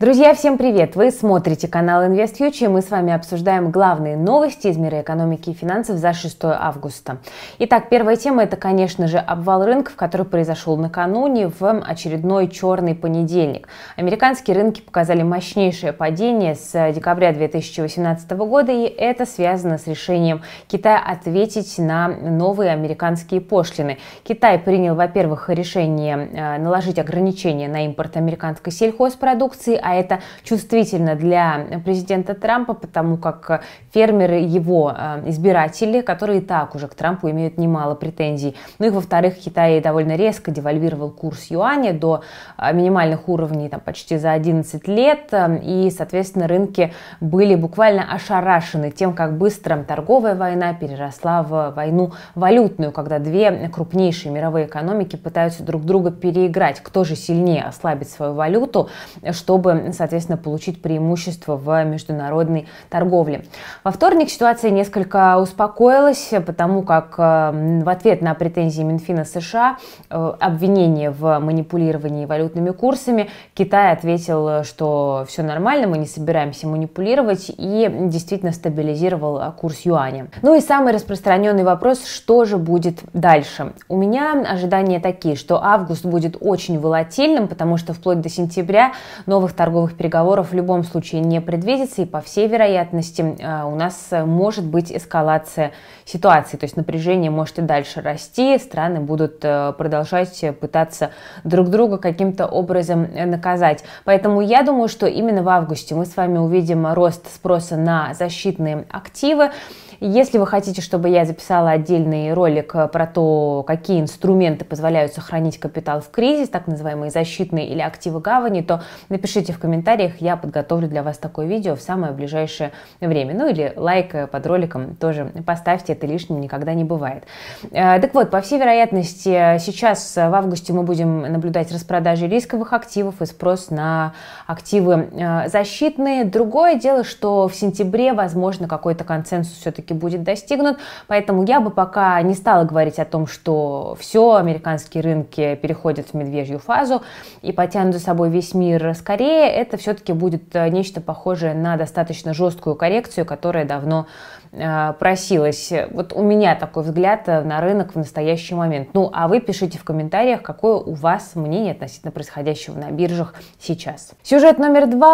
Друзья, всем привет! Вы смотрите канал InvestFuture, и мы с вами обсуждаем главные новости из мира экономики и финансов за 6 августа. Итак, первая тема – это, конечно же, обвал рынков, который произошел накануне в очередной черный понедельник. Американские рынки показали мощнейшее падение с декабря 2018 года, и это связано с решением Китая ответить на новые американские пошлины. Китай принял, во-первых, решение э, наложить ограничения на импорт американской сельхозпродукции, а это чувствительно для президента Трампа, потому как э, фермеры его э, избиратели, которые и так уже к Трампу имеют немало претензий. Ну и во-вторых, Китай довольно резко девальвировал курс юаня до э, минимальных уровней там, почти за 11 лет, эм, и, соответственно, рынки были буквально ошарашены тем, как быстро торговая война переросла в войну валютную, когда две крупнейшие мировые экономики пытаются друг друга переиграть, кто же сильнее ослабить свою валюту, чтобы соответственно, получить преимущество в международной торговле. Во вторник ситуация несколько успокоилась, потому как э, в ответ на претензии Минфина США э, обвинение в манипулировании валютными курсами Китай ответил, э, что все нормально, мы не собираемся манипулировать и действительно стабилизировал курс юаня. Ну и самый распространенный вопрос, что же будет дальше? У меня ожидания такие, что август будет очень волатильным, потому что вплоть до сентября новых торговых торговых переговоров в любом случае не предвидится, и по всей вероятности э, у нас э, может быть эскалация ситуации, то есть напряжение может и дальше расти, страны будут э, продолжать пытаться друг друга каким-то образом наказать. Поэтому я думаю, что именно в августе мы с вами увидим рост спроса на защитные активы, если вы хотите, чтобы я записала отдельный ролик э, про то, какие инструменты позволяют сохранить капитал в кризис, так называемые защитные или активы гавани, то напишите в комментариях, я подготовлю для вас такое видео в самое ближайшее время. Ну или лайк э, под роликом тоже поставьте, это лишним никогда не бывает. Э, так вот, по всей вероятности, сейчас в августе мы будем наблюдать распродажи рисковых активов и спрос на активы защитные. Другое дело, что в сентябре, возможно, какой-то консенсус все-таки все-таки будет достигнут. Поэтому я бы пока не стала говорить о том, что все, американские рынки переходят в медвежью фазу и потянут за собой весь мир. Скорее, это все-таки будет э, нечто похожее на достаточно жесткую коррекцию, которая давно э, просилась. Вот у меня такой взгляд э, на рынок в настоящий момент. Ну, а вы пишите в комментариях, какое у вас мнение относительно происходящего на биржах сейчас. Сюжет номер два.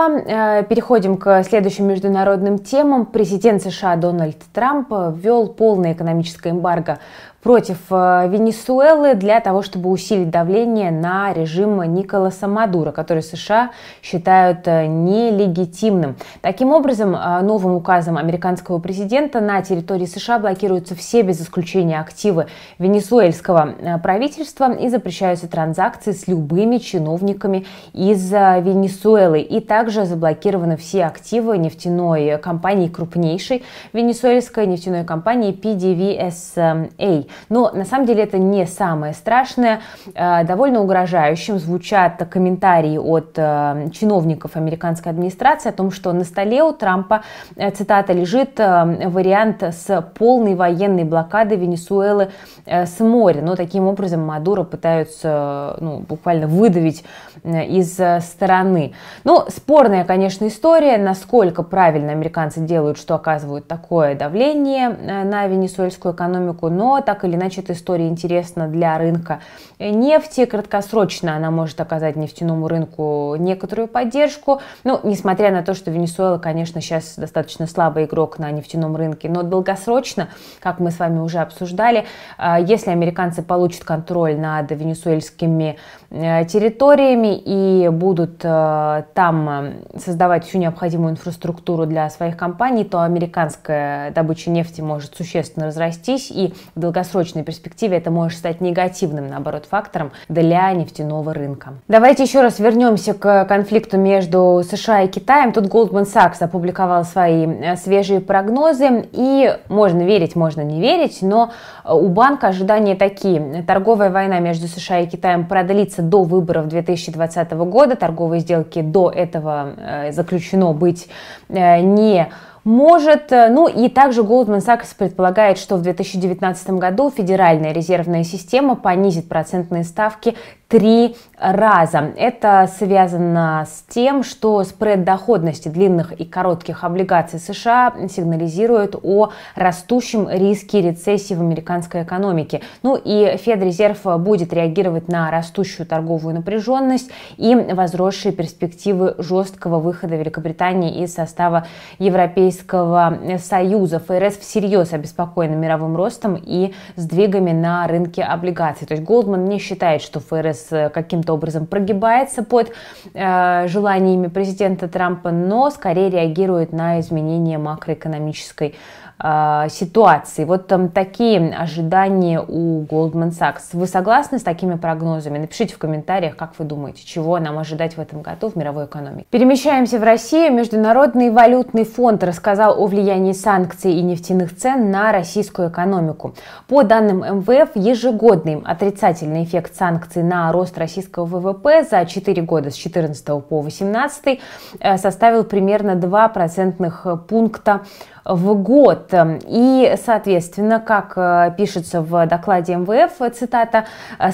Переходим к следующим международным темам. Президент США Дональд Трамп Трамп э, ввел полное экономическое эмбарго против э, Венесуэлы для того, чтобы усилить давление на режим Николаса Мадура, который США считают э, нелегитимным. Таким образом, э, новым указом американского президента на территории США блокируются все без исключения активы венесуэльского правительства и запрещаются транзакции с любыми чиновниками из Венесуэлы. И также заблокированы все активы нефтяной компании, крупнейшей венесуэльской нефтяной компании PDVSA. Но на самом деле это не самое страшное. Э, довольно угрожающим звучат комментарии от э, чиновников американской администрации о том, что на столе у Трампа, э, цитата, лежит вариант с полной военной блокады Венесуэлы с моря. Но таким образом Мадуро пытаются ну, буквально выдавить из стороны. Ну, спорная, конечно, история, насколько правильно американцы делают, что оказывают такое давление на венесуэльскую экономику, но так или иначе эта история интересна для рынка э, нефти. Краткосрочно она может оказать нефтяному рынку некоторую поддержку. Ну, несмотря на то, что Венесуэла, конечно, сейчас достаточно слабый игрок на нефтяном рынке, но долгосрочно, как мы с вами уже обсуждали, э, если американцы получат контроль над венесуэльскими э, территориями и будут там создавать всю необходимую инфраструктуру для своих компаний, то американская добыча нефти может существенно разрастись и в долгосрочном долгосрочной перспективе это может стать негативным, наоборот, фактором для нефтяного рынка. Давайте еще раз вернемся к конфликту между США и Китаем. Тут Goldman Sachs опубликовал свои э, свежие прогнозы, и можно верить, можно не верить, но э, у банка ожидания такие. Торговая война между США и Китаем продлится до выборов 2020 года, торговые сделки до этого э, заключено быть не может, э, ну и также Goldman Sachs предполагает, что в 2019 году Федеральная резервная система понизит процентные ставки три раза. Это связано с тем, что спред доходности длинных и коротких облигаций США сигнализирует о растущем риске рецессии в американской экономике. Ну и Федрезерв будет реагировать на растущую торговую напряженность и возросшие перспективы жесткого выхода Великобритании из состава Европейского Союза. ФРС всерьез обеспокоена мировым ростом и сдвигами на рынке облигаций. То есть Голдман не считает, что ФРС Конгресс э, каким-то образом прогибается под э, желаниями президента Трампа, но скорее реагирует на изменения макроэкономической э, ситуации. Вот там такие ожидания у Goldman Sachs. Вы согласны с такими прогнозами? Напишите в комментариях, как вы думаете, чего нам ожидать в этом году в мировой экономике. Перемещаемся в Россию. Международный валютный фонд рассказал о влиянии санкций и нефтяных цен на российскую экономику. По данным МВФ, ежегодный отрицательный эффект санкций на рост российского ВВП за 4 года с 14 по 2018 э, составил примерно 2 процентных э, пункта в год. И, соответственно, как э, пишется в докладе МВФ, цитата,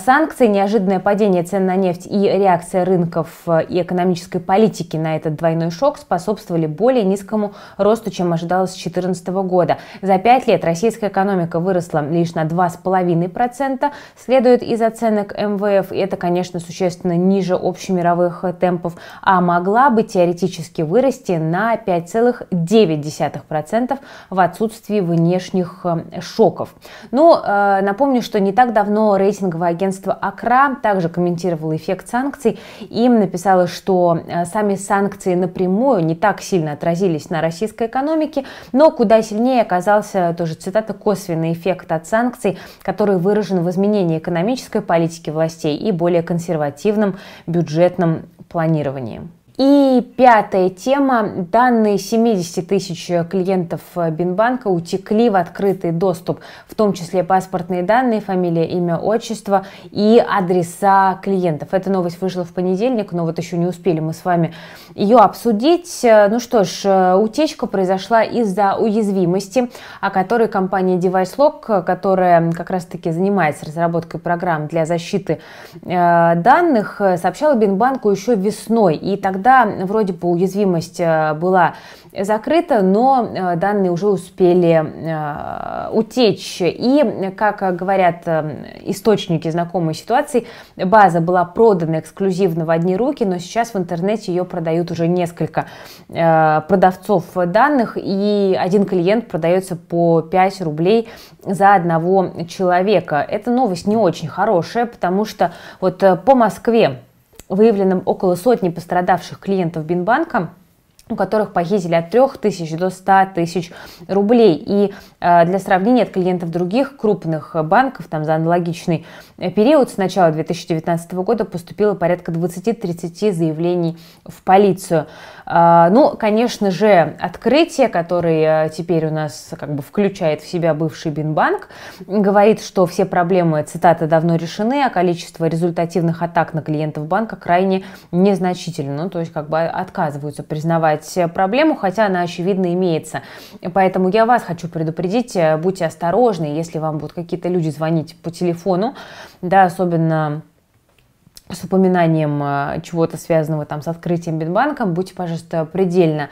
санкции, неожиданное падение цен на нефть и реакция рынков и экономической политики на этот двойной шок способствовали более низкому росту, чем ожидалось с 2014 года. За пять лет российская экономика выросла лишь на 2,5%, следует из оценок МВФ, и это, конечно, существенно ниже общемировых э, темпов, а могла бы теоретически вырасти на 5,9% в отсутствии внешних э, шоков. Но ну, э, напомню, что не так давно рейтинговое агентство АКРА также комментировало эффект санкций. Им написало, что э, сами санкции напрямую не так сильно отразились на российской экономике, но куда сильнее оказался, тоже цитата, косвенный эффект от санкций, который выражен в изменении экономической политики властей и более консервативном бюджетном планировании. И пятая тема. Данные 70 тысяч клиентов э, Бинбанка утекли в открытый доступ, в том числе паспортные данные, фамилия, имя, отчество и адреса клиентов. Эта новость вышла в понедельник, но вот еще не успели мы с вами ее обсудить. Э, ну что ж, э, утечка произошла из-за уязвимости, о которой компания DeviceLog, которая как раз-таки занимается разработкой программ для защиты данных, сообщала Бинбанку еще весной. И тогда Тогда вроде бы уязвимость э, была закрыта, но э, данные уже успели э, утечь. И, как говорят источники знакомой ситуации, база была продана эксклюзивно в одни руки, но сейчас в интернете ее продают уже несколько продавцов данных, и один клиент продается по 5 рублей за одного человека. Эта новость не очень хорошая, потому что вот по Москве Выявлено около сотни пострадавших клиентов Бинбанка у которых похитили от 3 тысяч до 100 тысяч рублей. И э, для сравнения от клиентов других крупных банков, там за аналогичный э, период с начала 2019 года поступило порядка 20-30 заявлений в полицию. Э, ну, конечно же, открытие, которое теперь у нас как бы включает в себя бывший Бинбанк, говорит, что все проблемы, цитата, давно решены, а количество результативных атак на клиентов банка крайне незначительно. Ну, то есть как бы отказываются признавать решать э, проблему, хотя она, очевидно, имеется. Поэтому я вас хочу предупредить, э, будьте осторожны, если вам будут какие-то люди звонить по телефону, да, особенно с упоминанием э, чего-то связанного там с открытием Битбанка, будьте, пожалуйста, предельно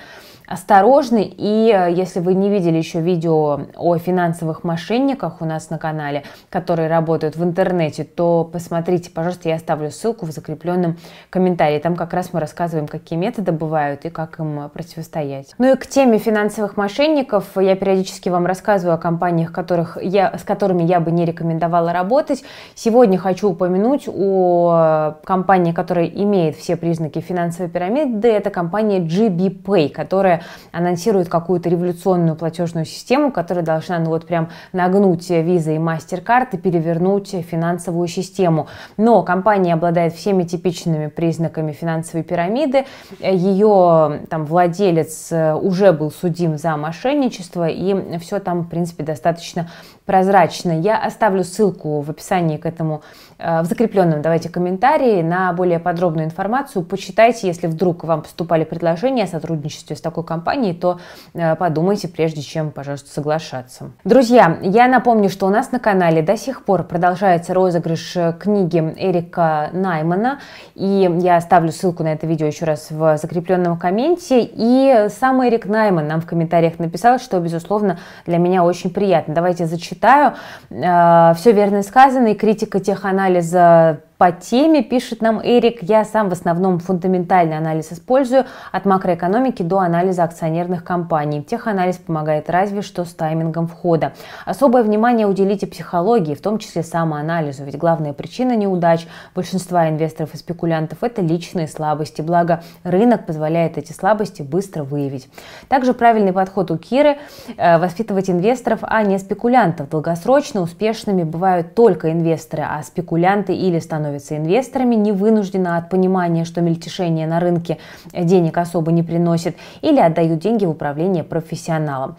осторожны. И э, если вы не видели еще видео о финансовых мошенниках у нас на канале, которые работают в интернете, то посмотрите, пожалуйста, я оставлю ссылку в закрепленном комментарии. Там как раз мы рассказываем, какие методы бывают и как им противостоять. Ну и к теме финансовых мошенников я периодически вам рассказываю о компаниях, которых я, с которыми я бы не рекомендовала работать. Сегодня хочу упомянуть о компания, которая имеет все признаки финансовой пирамиды, это компания GB Pay, которая анонсирует какую-то революционную платежную систему, которая должна ну вот прям нагнуть визы и MasterCard и перевернуть финансовую систему. Но компания обладает всеми типичными признаками финансовой пирамиды, ее там владелец э, уже был судим за мошенничество, и все там, в принципе, достаточно прозрачно. Я оставлю ссылку в описании к этому, э, в закрепленном, давайте, комментарии, комментарии. На более подробную информацию почитайте, если вдруг вам поступали предложения о сотрудничестве с такой компанией, то э, подумайте, прежде чем, пожалуйста, соглашаться. Друзья, я напомню, что у нас на канале до сих пор продолжается розыгрыш э, книги Эрика Наймана, и я оставлю ссылку на это видео еще раз в закрепленном комменте. И сам Эрик Найман нам в комментариях написал, что, безусловно, для меня очень приятно. Давайте зачитаю. Э, Все верно сказано, и критика теханализа по теме, пишет нам Эрик, я сам в основном фундаментальный анализ использую от макроэкономики до анализа акционерных компаний. Теханализ помогает разве что с таймингом входа. Особое внимание уделите психологии, в том числе самоанализу, ведь главная причина неудач большинства инвесторов и спекулянтов – это личные слабости, благо рынок позволяет эти слабости быстро выявить. Также правильный подход у Киры э, – воспитывать инвесторов, а не спекулянтов. Долгосрочно успешными бывают только инвесторы, а спекулянты или становятся становятся инвесторами, не вынуждены от понимания, что мельтешение на рынке э, денег особо не приносит, или отдают деньги в управление профессионалом.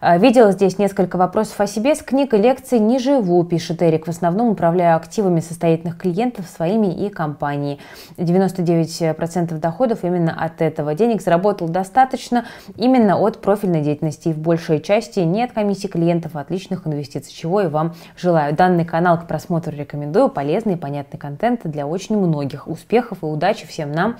А, видела здесь несколько вопросов о себе с книг и лекций не живу, пишет Эрик, в основном управляю активами состоятельных клиентов своими и компанией. 99% доходов именно от этого. Денег заработал достаточно именно от профильной деятельности и в большей части не от комиссии клиентов, а от личных инвестиций, чего и вам желаю. Данный канал к просмотру рекомендую, полезный и понятный контент для очень многих. Успехов и удачи всем нам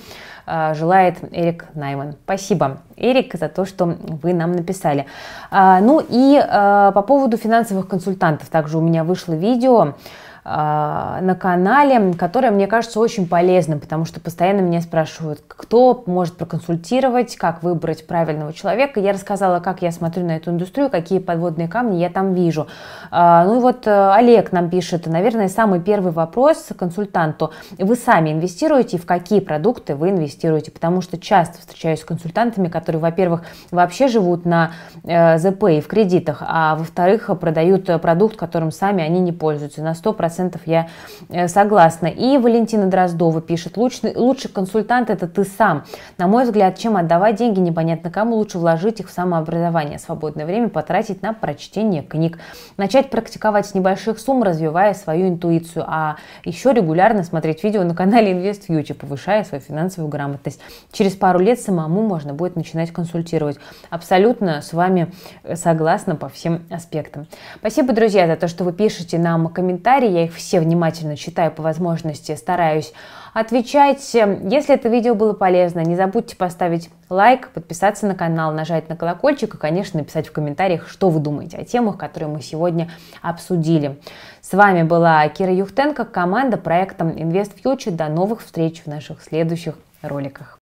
а, желает Эрик Найман. Спасибо, Эрик, за то, что вы нам написали. А, а, ну и э, по поводу финансовых консультантов также у меня вышло видео. А, на канале, которое, мне кажется, очень полезно, потому что постоянно меня спрашивают, кто может проконсультировать, как выбрать правильного человека. Я рассказала, как я смотрю на эту индустрию, какие подводные камни я там вижу. А, ну и вот э, Олег нам пишет, наверное, самый первый вопрос консультанту. Вы сами инвестируете и в какие продукты вы инвестируете? Потому что часто встречаюсь с консультантами, которые, во-первых, вообще живут на э, ЗП и в кредитах, а во-вторых, продают э, продукт, которым сами они не пользуются на 100% процентов я э, согласна. И Валентина Дроздова пишет, лучший, лучший консультант это ты сам. На мой взгляд, чем отдавать деньги непонятно кому, лучше вложить их в самообразование, свободное время потратить на прочтение книг, начать практиковать с небольших сумм, развивая свою интуицию, а еще регулярно смотреть видео на канале InvestFuture, типа повышая свою финансовую грамотность. Через пару лет самому можно будет начинать консультировать. Абсолютно с вами э, согласна по всем аспектам. Спасибо, друзья, за то, что вы пишете нам комментарии. Я их их все внимательно читаю по возможности, стараюсь отвечать. Если это видео было полезно, не забудьте поставить лайк, подписаться на канал, нажать на колокольчик и, конечно, написать в комментариях, что вы думаете о темах, которые мы сегодня обсудили. С вами была Кира Юхтенко, команда проекта Invest Future. До новых встреч в наших следующих роликах.